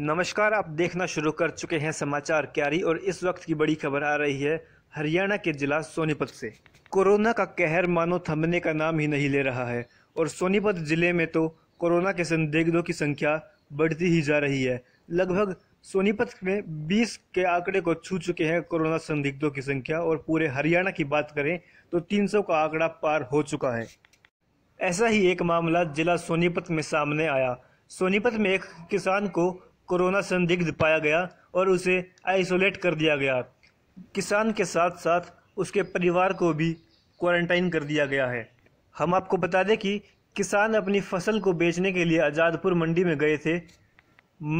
नमस्कार आप देखना शुरू कर चुके हैं समाचार क्यारी और इस वक्त की बड़ी खबर आ रही है हरियाणा के जिला सोनीपत से कोरोना का कहर मानो थमने का नाम ही नहीं ले रहा है और सोनीपत जिले में तो कोरोना के संदिग्धों की संख्या बढ़ती ही जा रही है लगभग सोनीपत में 20 के आंकड़े को छू चुके हैं कोरोना संदिग्धों की संख्या और पूरे हरियाणा की बात करें तो 300 का आंकड़ा पार हो चुका है ऐसा ही एक मामला जिला सोनीपत में सामने आया सोनीपत में एक किसान को कोरोना संदिग्ध पाया गया और उसे आइसोलेट कर दिया गया किसान के साथ साथ उसके परिवार को भी क्वारंटाइन कर दिया गया है हम आपको बता दें कि किसान अपनी फसल को बेचने के लिए आज़ादपुर मंडी में गए थे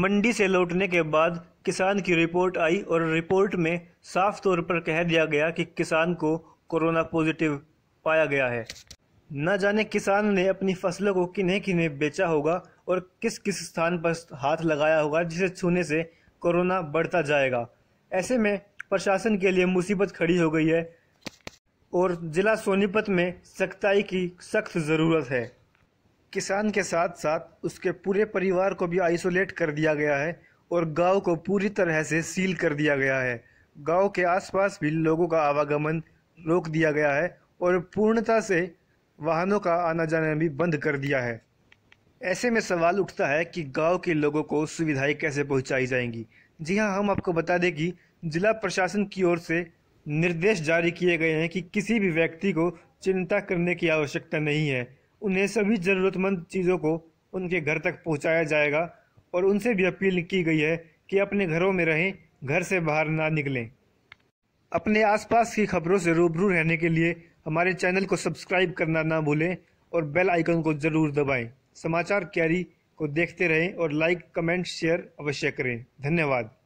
मंडी से लौटने के बाद किसान की रिपोर्ट आई और रिपोर्ट में साफ तौर पर कह दिया गया कि किसान को कोरोना पॉजिटिव पाया गया है न जाने किसान ने अपनी फसलों को किन्हे किन्हें बेचा होगा और किस किस स्थान पर हाथ लगाया होगा जिसे छूने से कोरोना बढ़ता जाएगा ऐसे में प्रशासन के लिए मुसीबत खड़ी हो गई है और जिला सोनीपत में सख्ताई की सख्त ज़रूरत है किसान के साथ साथ उसके पूरे परिवार को भी आइसोलेट कर दिया गया है और गांव को पूरी तरह से सील कर दिया गया है गांव के आसपास भी लोगों का आवागमन रोक दिया गया है और पूर्णता से वाहनों का आना जाना भी बंद कर दिया है ऐसे में सवाल उठता है कि गांव के लोगों को सुविधाएं कैसे पहुंचाई जाएंगी जी हां हम आपको बता दें कि जिला प्रशासन की ओर से निर्देश जारी किए गए हैं कि किसी भी व्यक्ति को चिंता करने की आवश्यकता नहीं है उन्हें सभी ज़रूरतमंद चीज़ों को उनके घर तक पहुंचाया जाएगा और उनसे भी अपील की गई है कि अपने घरों में रहें घर से बाहर ना निकलें अपने आसपास की खबरों से रूबरू रहने के लिए हमारे चैनल को सब्सक्राइब करना ना भूलें और बेल आइकन को ज़रूर दबाएं समाचार कैरी को देखते रहें और लाइक कमेंट शेयर अवश्य करें धन्यवाद